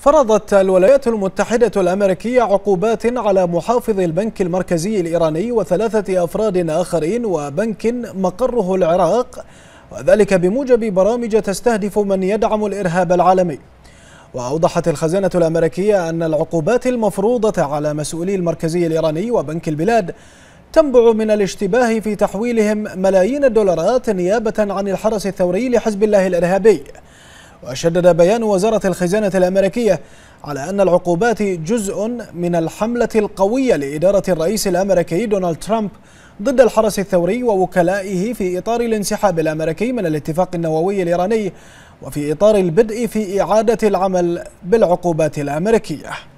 فرضت الولايات المتحدة الأمريكية عقوبات على محافظ البنك المركزي الإيراني وثلاثة أفراد آخرين وبنك مقره العراق وذلك بموجب برامج تستهدف من يدعم الإرهاب العالمي وأوضحت الخزانة الأمريكية أن العقوبات المفروضة على مسؤولي المركزي الإيراني وبنك البلاد تنبع من الاشتباه في تحويلهم ملايين الدولارات نيابة عن الحرس الثوري لحزب الله الإرهابي وشدد بيان وزارة الخزانة الأمريكية على أن العقوبات جزء من الحملة القوية لإدارة الرئيس الأمريكي دونالد ترامب ضد الحرس الثوري ووكلائه في إطار الانسحاب الأمريكي من الاتفاق النووي الإيراني وفي إطار البدء في إعادة العمل بالعقوبات الأمريكية